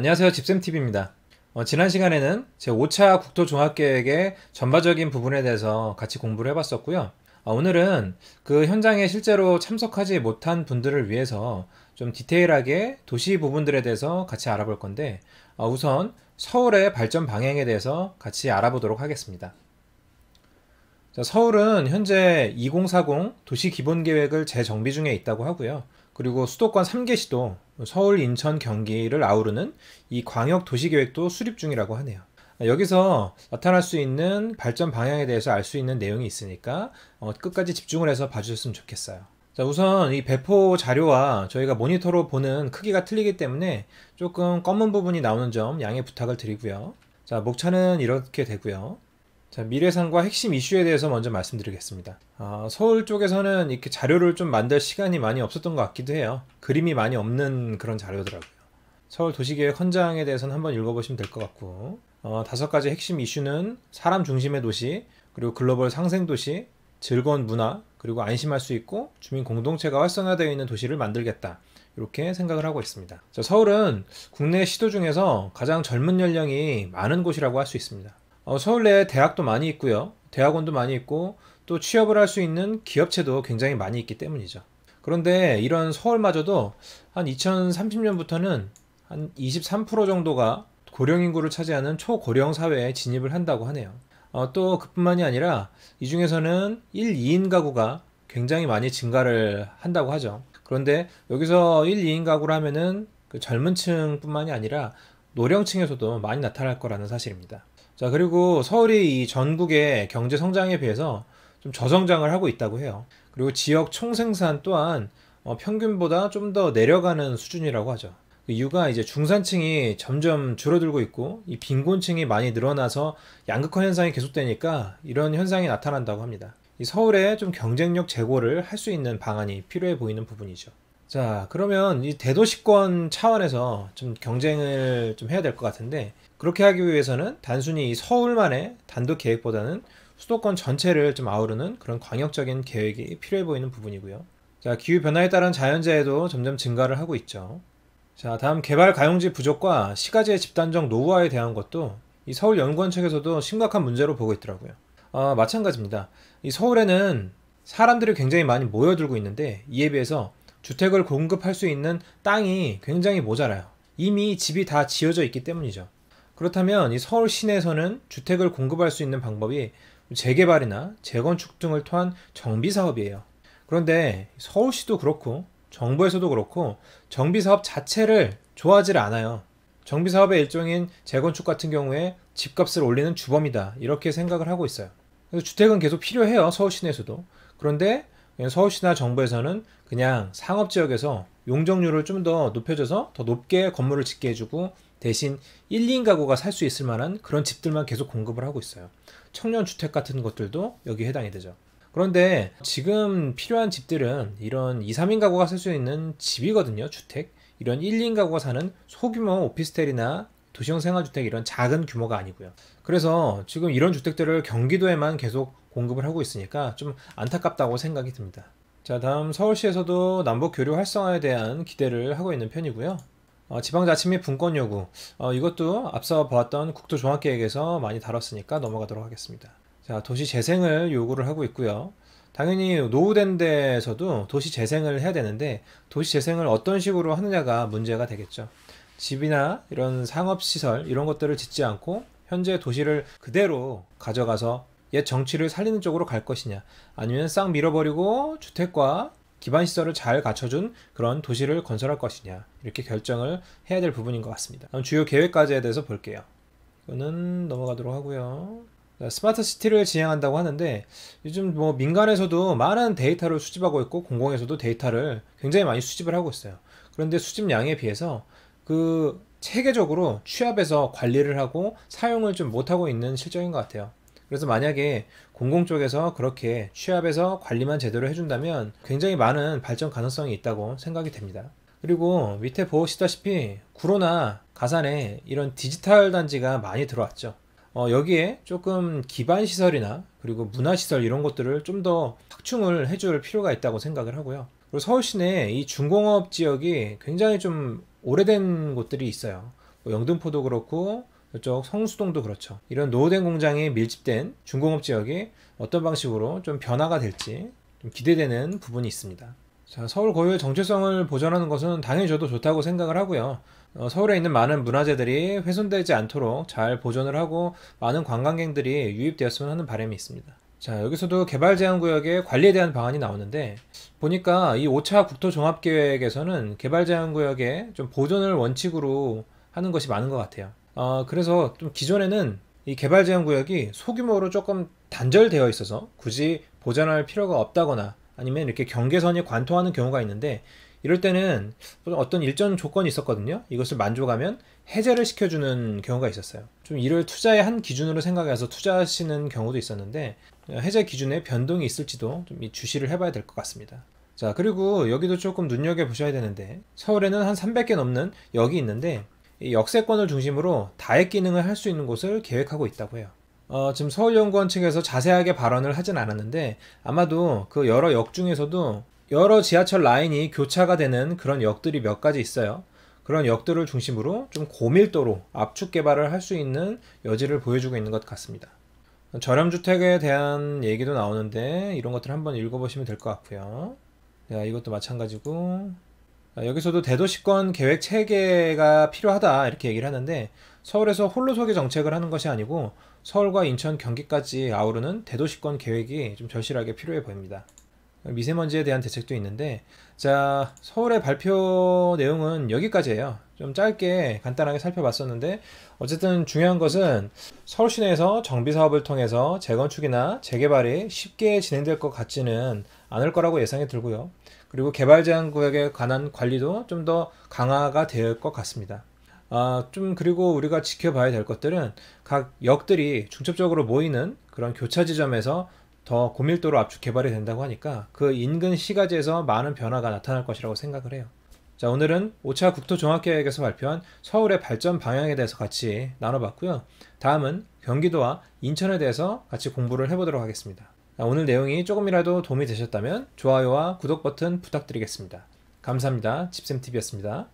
안녕하세요. 집쌤TV입니다. 어, 지난 시간에는 제 5차 국토종합계획의 전반적인 부분에 대해서 같이 공부를 해봤었고요. 어, 오늘은 그 현장에 실제로 참석하지 못한 분들을 위해서 좀 디테일하게 도시 부분들에 대해서 같이 알아볼 건데 어, 우선 서울의 발전 방향에 대해서 같이 알아보도록 하겠습니다. 자, 서울은 현재 2040 도시 기본 계획을 재정비 중에 있다고 하고요. 그리고 수도권 3개 시도 서울, 인천, 경기를 아우르는 이 광역 도시계획도 수립 중이라고 하네요. 여기서 나타날 수 있는 발전 방향에 대해서 알 수 있는 내용이 있으니까 어, 끝까지 집중을 해서 봐주셨으면 좋겠어요. 자, 우선 이 배포 자료와 저희가 모니터로 보는 크기가 틀리기 때문에 조금 검은 부분이 나오는 점 양해 부탁을 드리고요. 자, 목차는 이렇게 되고요. 자, 미래상과 핵심 이슈에 대해서 먼저 말씀드리겠습니다. 어, 서울 쪽에서는 이렇게 자료를 좀 만들 시간이 많이 없었던 것 같기도 해요. 그림이 많이 없는 그런 자료더라고요. 서울 도시계획 헌장에 대해서는 한번 읽어보시면 될 것 같고 어, 다섯 가지 핵심 이슈는 사람 중심의 도시, 그리고 글로벌 상생 도시, 즐거운 문화, 그리고 안심할 수 있고 주민 공동체가 활성화되어 있는 도시를 만들겠다. 이렇게 생각을 하고 있습니다. 자, 서울은 국내 시도 중에서 가장 젊은 연령이 많은 곳이라고 할 수 있습니다. 어, 서울 내에 대학도 많이 있고요. 대학원도 많이 있고 또 취업을 할 수 있는 기업체도 굉장히 많이 있기 때문이죠. 그런데 이런 서울마저도 한 2030년부터는 한 23% 정도가 고령 인구를 차지하는 초고령 사회에 진입을 한다고 하네요. 어, 또 그뿐만이 아니라 이 중에서는 1, 2인 가구가 굉장히 많이 증가를 한다고 하죠. 그런데 여기서 1, 2인 가구를 하면은 그 젊은 층뿐만이 아니라 노령층에서도 많이 나타날 거라는 사실입니다. 자, 그리고 서울이 이 전국의 경제 성장에 비해서 좀 저성장을 하고 있다고 해요. 그리고 지역 총생산 또한 어, 평균보다 좀 더 내려가는 수준이라고 하죠. 그 이유가 이제 중산층이 점점 줄어들고 있고 이 빈곤층이 많이 늘어나서 양극화 현상이 계속되니까 이런 현상이 나타난다고 합니다. 이 서울에 좀 경쟁력 제고를 할 수 있는 방안이 필요해 보이는 부분이죠. 자, 그러면 이 대도시권 차원에서 좀 경쟁을 좀 해야 될 것 같은데 그렇게 하기 위해서는 단순히 이 서울만의 단독 계획보다는 수도권 전체를 좀 아우르는 그런 광역적인 계획이 필요해 보이는 부분이고요. 자, 기후 변화에 따른 자연재해도 점점 증가를 하고 있죠. 자, 다음 개발 가용지 부족과 시가지의 집단적 노후화에 대한 것도 이 서울 연구원 측에서도 심각한 문제로 보고 있더라고요. 아, 마찬가지입니다. 이 서울에는 사람들이 굉장히 많이 모여들고 있는데 이에 비해서 주택을 공급할 수 있는 땅이 굉장히 모자라요. 이미 집이 다 지어져 있기 때문이죠. 그렇다면 이 서울 시내에서는 주택을 공급할 수 있는 방법이 재개발이나 재건축 등을 통한 정비 사업이에요. 그런데 서울시도 그렇고 정부에서도 그렇고 정비 사업 자체를 좋아하지 않아요. 정비 사업의 일종인 재건축 같은 경우에 집값을 올리는 주범이다 이렇게 생각을 하고 있어요. 그래서 주택은 계속 필요해요 서울 시내에서도. 그런데 서울시나 정부에서는 그냥 상업지역에서 용적률을 좀 더 높여줘서 더 높게 건물을 짓게 해주고 대신 1, 2인 가구가 살 수 있을 만한 그런 집들만 계속 공급을 하고 있어요. 청년주택 같은 것들도 여기 해당이 되죠. 그런데 지금 필요한 집들은 이런 2, 3인 가구가 살 수 있는 집이거든요. 주택. 이런 1, 2인 가구가 사는 소규모 오피스텔이나 도시형 생활주택 이런 작은 규모가 아니고요. 그래서 지금 이런 주택들을 경기도에만 계속 공급을 하고 있으니까 좀 안타깝다고 생각이 듭니다. 자 다음 서울시에서도 남북 교류 활성화에 대한 기대를 하고 있는 편이고요. 어, 지방자치 및 분권 요구 어, 이것도 앞서 보았던 국토종합계획에서 많이 다뤘으니까 넘어가도록 하겠습니다. 자 도시 재생을 요구를 하고 있고요. 당연히 노후된 데에서도 도시 재생을 해야 되는데 도시 재생을 어떤 식으로 하느냐가 문제가 되겠죠. 집이나 이런 상업시설 이런 것들을 짓지 않고 현재 도시를 그대로 가져가서 옛 정치를 살리는 쪽으로 갈 것이냐 아니면 싹 밀어버리고 주택과 기반시설을 잘 갖춰준 그런 도시를 건설할 것이냐 이렇게 결정을 해야 될 부분인 것 같습니다 주요 계획까지에 대해서 볼게요 이거는 넘어가도록 하고요 스마트 시티를 진행한다고 하는데 요즘 뭐 민간에서도 많은 데이터를 수집하고 있고 공공에서도 데이터를 굉장히 많이 수집을 하고 있어요 그런데 수집량에 비해서 그 체계적으로 취합해서 관리를 하고 사용을 좀 못하고 있는 실정인 것 같아요. 그래서 만약에 공공 쪽에서 그렇게 취합해서 관리만 제대로 해준다면 굉장히 많은 발전 가능성이 있다고 생각이 됩니다. 그리고 밑에 보시다시피 구로나 가산에 이런 디지털 단지가 많이 들어왔죠. 어, 여기에 조금 기반 시설이나 그리고 문화 시설 이런 것들을 좀 더 확충을 해줄 필요가 있다고 생각을 하고요. 그리고 서울 시내 이 중공업 지역이 굉장히 좀 오래된 곳들이 있어요. 뭐 영등포도 그렇고 이쪽 성수동도 그렇죠. 이런 노후된 공장이 밀집된 중공업 지역이 어떤 방식으로 좀 변화가 될지 좀 기대되는 부분이 있습니다. 자, 서울 고유의 정체성을 보존하는 것은 당연히 저도 좋다고 생각을 하고요. 어, 서울에 있는 많은 문화재들이 훼손되지 않도록 잘 보존을 하고 많은 관광객들이 유입되었으면 하는 바람이 있습니다. 자 여기서도 개발 제한 구역의 관리에 대한 방안이 나오는데 보니까 이 5차 국토종합계획에서는 개발 제한 구역의 좀 보존을 원칙으로 하는 것이 많은 것 같아요. 어, 그래서 좀 기존에는 이 개발 제한 구역이 소규모로 조금 단절되어 있어서 굳이 보전할 필요가 없다거나 아니면 이렇게 경계선이 관통하는 경우가 있는데 이럴 때는 어떤 일정 조건이 있었거든요. 이것을 만족하면 해제를 시켜주는 경우가 있었어요. 좀 이를 투자의 한 기준으로 생각해서 투자하시는 경우도 있었는데 해제 기준에 변동이 있을지도 좀 주시를 해봐야 될 것 같습니다. 자, 그리고 여기도 조금 눈여겨보셔야 되는데, 서울에는 한 300개 넘는 역이 있는데, 역세권을 중심으로 다액 기능을 할 수 있는 곳을 계획하고 있다고 해요. 어, 지금 서울연구원 측에서 자세하게 발언을 하진 않았는데, 아마도 그 여러 역 중에서도 여러 지하철 라인이 교차가 되는 그런 역들이 몇 가지 있어요. 그런 역들을 중심으로 좀 고밀도로 압축 개발을 할 수 있는 여지를 보여주고 있는 것 같습니다. 저렴주택에 대한 얘기도 나오는데 이런 것들 한번 읽어보시면 될 것 같고요. 자, 이것도 마찬가지고 아, 여기서도 대도시권 계획 체계가 필요하다 이렇게 얘기를 하는데 서울에서 홀로 서기 정책을 하는 것이 아니고 서울과 인천, 경기까지 아우르는 대도시권 계획이 좀 절실하게 필요해 보입니다. 미세먼지에 대한 대책도 있는데 자 서울의 발표 내용은 여기까지예요 좀 짧게 간단하게 살펴봤었는데 어쨌든 중요한 것은 서울 시내에서 정비 사업을 통해서 재건축이나 재개발이 쉽게 진행될 것 같지는 않을 거라고 예상이 들고요 그리고 개발 제한 구역에 관한 관리도 좀 더 강화가 될 것 같습니다 아, 좀 그리고 우리가 지켜봐야 될 것들은 각 역들이 중첩적으로 모이는 그런 교차 지점에서 더 고밀도로 압축 개발이 된다고 하니까 그 인근 시가지에서 많은 변화가 나타날 것이라고 생각을 해요. 자, 오늘은 5차 국토종합계획에서 발표한 서울의 발전 방향에 대해서 같이 나눠봤고요. 다음은 경기도와 인천에 대해서 같이 공부를 해보도록 하겠습니다. 자, 오늘 내용이 조금이라도 도움이 되셨다면 좋아요와 구독 버튼 부탁드리겠습니다. 감사합니다. 집쌤TV였습니다.